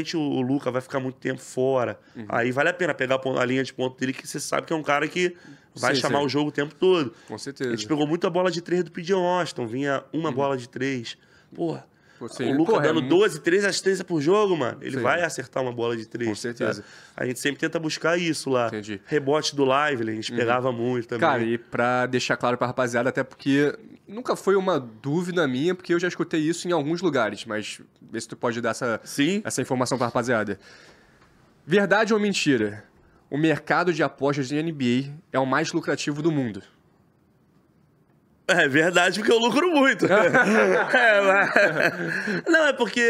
dificilmente o Luca vai ficar muito tempo fora. Uhum. Aí vale a pena pegar a linha de ponto dele, que você sabe que é um cara que vai sim, chamar sim. o jogo o tempo todo. Com certeza. A gente pegou muita bola de três do PJ Austin, vinha uma uhum. bola de três. Porra, Sim. O Lucas dando é 12, 13 assistências por jogo, mano. Ele Sim. vai acertar uma bola de três. Com certeza. Tá? A gente sempre tenta buscar isso lá. Entendi. Rebote do live, a gente uhum. pegava muito também. Cara, e pra deixar claro pra rapaziada, até porque nunca foi uma dúvida minha, porque eu já escutei isso em alguns lugares, mas vê se tu pode dar essa, Sim. essa informação pra rapaziada. Verdade ou mentira? O mercado de apostas de NBA é o mais lucrativo do mundo. É verdade, porque eu lucro muito. é, mas... Não, é porque.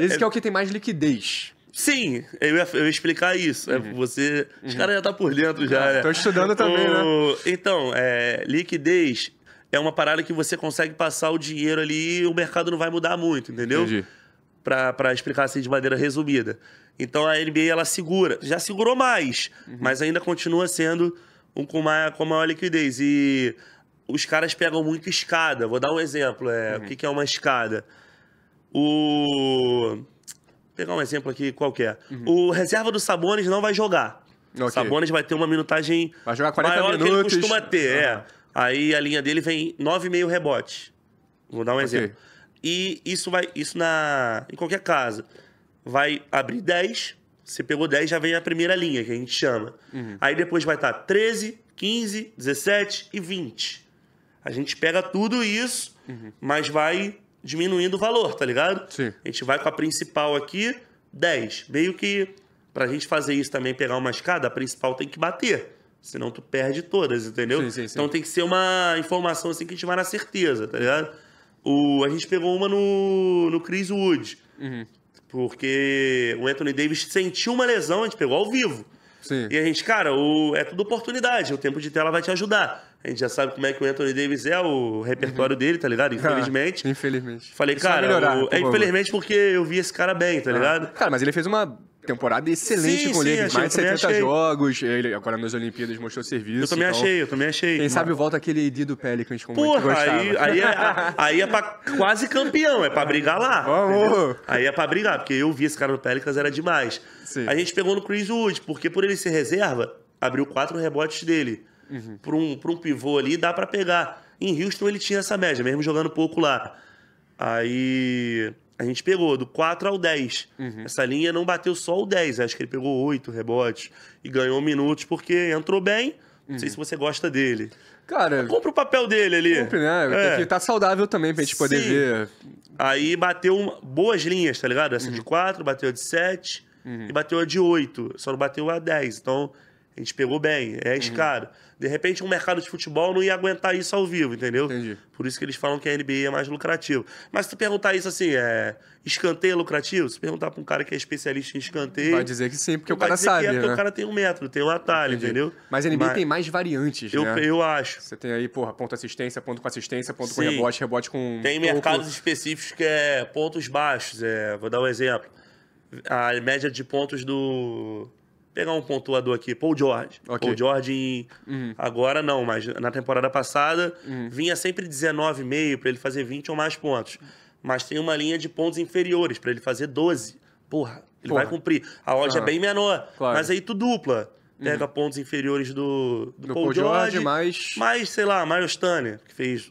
Esse que é, é o que tem mais liquidez. Sim, eu ia, eu ia explicar isso. É, uhum. Você. Uhum. Os caras já tá por dentro já. né? Tô estudando também, o... né? Então, é, liquidez é uma parada que você consegue passar o dinheiro ali e o mercado não vai mudar muito, entendeu? Entendi. Pra, pra explicar assim de maneira resumida. Então a NBA ela segura. Já segurou mais, uhum. mas ainda continua sendo um com, uma, com maior liquidez. E os caras pegam muito escada. Vou dar um exemplo. É, uhum. O que, que, é uma escada? O. Vou pegar um exemplo aqui qualquer. Uhum. O reserva do Sabones não vai jogar. Okay. Sabones vai ter uma minutagem vai jogar 40 maior minutos. que ele costuma ter. Uhum. É. Aí a linha dele vem 9,5 rebote. Vou dar um okay. exemplo. E isso vai. Isso na. Em qualquer caso. Vai abrir 10. Você pegou 10, já vem a primeira linha, que a gente chama. Uhum. Aí depois vai estar 13, 15, 17 e 20. A gente pega tudo isso, uhum. mas vai diminuindo o valor, tá ligado? Sim. A gente vai com a principal aqui, 10. Meio que pra gente fazer isso também, pegar uma escada, a principal tem que bater. Senão tu perde todas, entendeu? Sim, sim, sim. Então tem que ser uma informação assim que a gente vai na certeza, tá ligado? O, a gente pegou uma no, no Chris Wood. Uhum. Porque o Anthony Davis sentiu uma lesão, a gente pegou ao vivo. Sim. E a gente, cara, o, é tudo oportunidade, o tempo de tela vai te ajudar. A gente já sabe como é que o Anthony Davis é o repertório uhum. dele, tá ligado? Ah, infelizmente. Ah, infelizmente. Falei, Isso cara, melhorar, o... é infelizmente porque eu vi esse cara bem, tá ah. ligado? Cara, mas ele fez uma temporada excelente sim, com ele, mais de 70 achei. jogos. Ele agora nas Olimpíadas mostrou serviço. Eu também então, achei, eu também achei. Quem sabe volta aquele ID do Pelicans com Porra, aí, aí, é, aí é pra quase campeão, é pra brigar lá. Vamos! Aí é pra brigar, porque eu vi esse cara no Pelicans, era demais. Sim. A gente pegou no Chris Wood, porque por ele ser reserva, abriu quatro rebotes dele uhum. para um, um pivô ali, dá para pegar. Em Houston ele tinha essa média, mesmo jogando pouco lá. Aí a gente pegou do 4 ao 10. Uhum. Essa linha não bateu só o 10, acho que ele pegou 8 rebotes e ganhou minutos porque entrou bem. Não sei uhum. se você gosta dele. Cara, compra o papel dele ali. Compre, né? É. Ele é. tá saudável também pra gente Sim. poder ver. Aí bateu uma... boas linhas, tá ligado? Essa uhum. de 4, bateu a de 7 uhum. e bateu a de 8. Só não bateu a 10. Então a gente pegou bem, é uhum. De repente, um mercado de futebol não ia aguentar isso ao vivo, entendeu? Entendi. Por isso que eles falam que a NBA é mais lucrativa. Mas se tu perguntar isso assim, é escanteio é lucrativo? Se perguntar pra um cara que é especialista em escanteio. Vai dizer que sim, porque o cara é, sabe. É né? o cara tem um metro, tem um atalho, Entendi. entendeu? Mas a NBA Mas... tem mais variantes, eu, né? Eu acho. Você tem aí, porra, ponto assistência, ponto com assistência, ponto sim. com rebote, rebote com. Tem mercados específicos que é pontos baixos. É... Vou dar um exemplo. A média de pontos do pegar um pontuador aqui, Paul George. Okay. Paul George, uhum. agora não, mas na temporada passada, uhum. vinha sempre 19,5 para ele fazer 20 ou mais pontos. Mas tem uma linha de pontos inferiores para ele fazer 12. Porra, ele Porra. vai cumprir. A odd é ah. bem menor, claro. mas aí tu dupla. Uhum. Pega uhum. pontos inferiores do, do, do Paul, Paul, George, George mais... mais, sei lá, Miles Turner, que fez,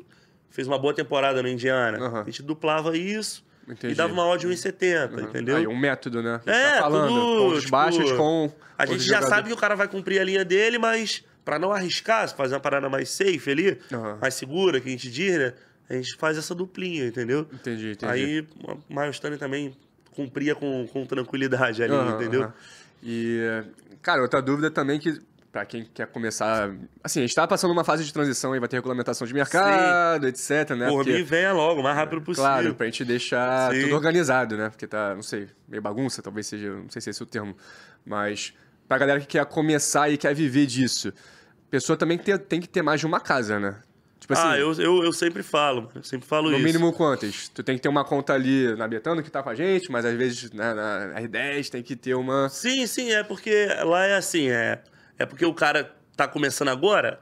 fez uma boa temporada no Indiana. A gente duplava isso Entendi. E dava uma odd de 1,70, uhum. entendeu? Aí, um método, né? Que é, tá falando, tudo, com tipo, baixos com. A gente já sabe que o cara vai cumprir a linha dele, mas para não arriscar, fazer uma parada mais safe ali, uhum. mais segura, que a gente diz, né? A gente faz essa duplinha, entendeu? Entendi, entendi. Aí o Milestone também cumpria com, com tranquilidade ali, uhum, entendeu? E, cara, outra dúvida também que para quem quer começar. Assim, a gente tá passando uma fase de transição e vai ter regulamentação de mercado, Sim. etc, né? Por Porque, mim, venha logo, o mais rápido é, possível. Claro, pra gente deixar Sim. tudo organizado, né? Porque tá, não sei, meio bagunça, talvez seja, não sei se é esse é o termo. Mas pra galera que quer começar e quer viver disso, a pessoa também tem, tem que ter mais de uma casa, né? Tipo ah, assim, ah, eu, eu, eu, sempre falo, eu sempre falo no isso. No mínimo quantas? Tu tem que ter uma conta ali na Betano que tá com a gente, mas às vezes né, na, na R10 tem que ter uma. Sim, sim, é porque lá é assim, é é porque o cara tá começando agora,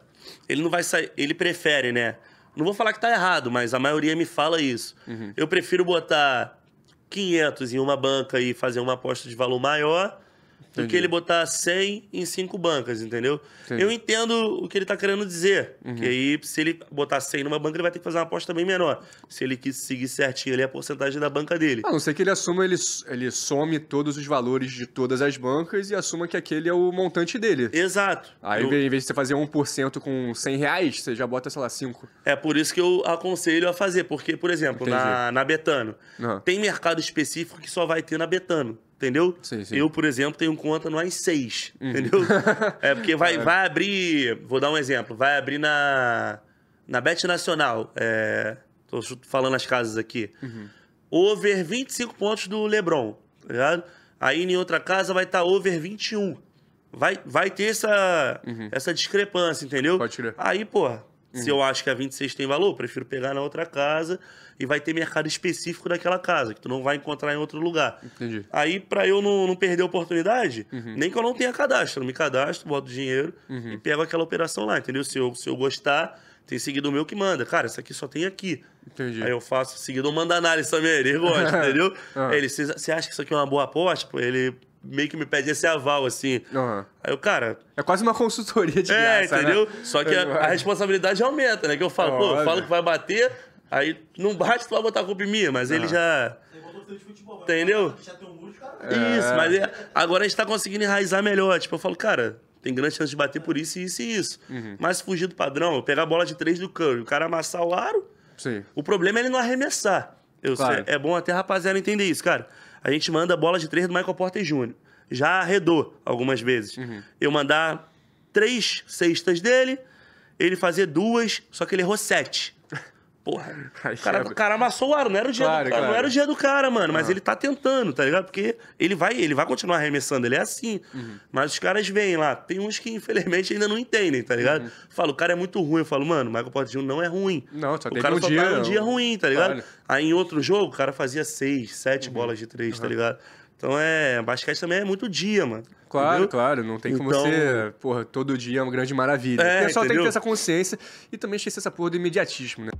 ele não vai sair. Ele prefere, né? Não vou falar que tá errado, mas a maioria me fala isso. Uhum. Eu prefiro botar 500 em uma banca e fazer uma aposta de valor maior do que ele botar 100 em cinco bancas, entendeu? Entendi. Eu entendo o que ele tá querendo dizer. Uhum. Que aí, se ele botar 100 numa banca, ele vai ter que fazer uma aposta bem menor. Se ele seguir certinho ali a porcentagem da banca dele. A não ser que ele assuma, ele, ele some todos os valores de todas as bancas e assuma que aquele é o montante dele. Exato. Aí, eu... em vez de você fazer 1% com 100 reais, você já bota, sei lá, 5. É por isso que eu aconselho a fazer. Porque, por exemplo, na, na Betano, uhum. tem mercado específico que só vai ter na Betano. Entendeu? Sim, sim. Eu, por exemplo, tenho conta no i6, uhum. entendeu? é porque vai, é. vai abrir, vou dar um exemplo, vai abrir na, na Bet Nacional, é, tô falando as casas aqui, uhum. over 25 pontos do Lebron, tá ligado? Aí em outra casa vai estar tá over 21. Vai, vai ter essa, uhum. essa discrepância, entendeu? Pode crer. Aí, porra, Hum. Se eu acho que a 26 tem valor, prefiro pegar na outra casa e vai ter mercado específico daquela casa, que tu não vai encontrar em outro lugar. Entendi. Aí, para eu não, não, perder a oportunidade, uhum. nem que eu não tenha cadastro, eu me cadastro, boto dinheiro uhum. e pego aquela operação lá, entendeu? Se eu, se eu gostar, tem seguidor meu que manda. Cara, essa aqui só tem aqui. Entendi. Aí eu faço, seguidor manda análise também, ele gosta, entendeu? ah. Ele, você acha que isso aqui é uma boa aposta? Ele, meio que me pede esse aval, assim. Uhum. Aí eu, cara. É quase uma consultoria de é, né? entendeu? Né? Só que a, a, responsabilidade aumenta, né? Que eu falo, oh, pô, eu falo que vai bater, aí não bate, tu vai botar a culpa em mim, mas uhum. ele já. De futebol, né? entendeu? Já tem um é. Isso, mas é, agora a gente tá conseguindo enraizar melhor. Tipo, eu falo, cara, tem grande chance de bater por isso, isso e isso. Uhum. Mas fugir do padrão, pegar a bola de três do Curry, o cara amassar o aro, Sim. o problema é ele não arremessar. Eu claro. sei, é bom até a rapaziada entender isso, cara a gente manda bola de três do Michael Porter Jr. Já arredou algumas vezes. Uhum. Eu mandar três cestas dele, ele fazer duas, só que ele errou sete porra. O cara, o cara amassou o aro, não era o dia claro, do cara. Claro. Não era o dia do cara, mano. Mas ah. ele tá tentando, tá ligado? Porque ele vai, ele vai continuar arremessando, ele é assim. Uhum. Mas os caras vêm lá. Tem uns que, infelizmente, ainda não entendem, tá ligado? Uhum. Falo, o cara é muito ruim. Eu falo, mano, o Michael Porter Jr. não é ruim. Não, só o cara um só tá dia, tá um dia ruim, tá ligado? Claro. Aí em outro jogo, o cara fazia seis, sete uhum. bolas de três, tá ligado? Então é. Basquete também é muito dia, mano. Claro, entendeu? claro. Não tem como então... ser, porra, todo dia é uma grande maravilha. É, o pessoal é entendeu? tem que ter essa consciência e também esquecer essa porra do imediatismo, né?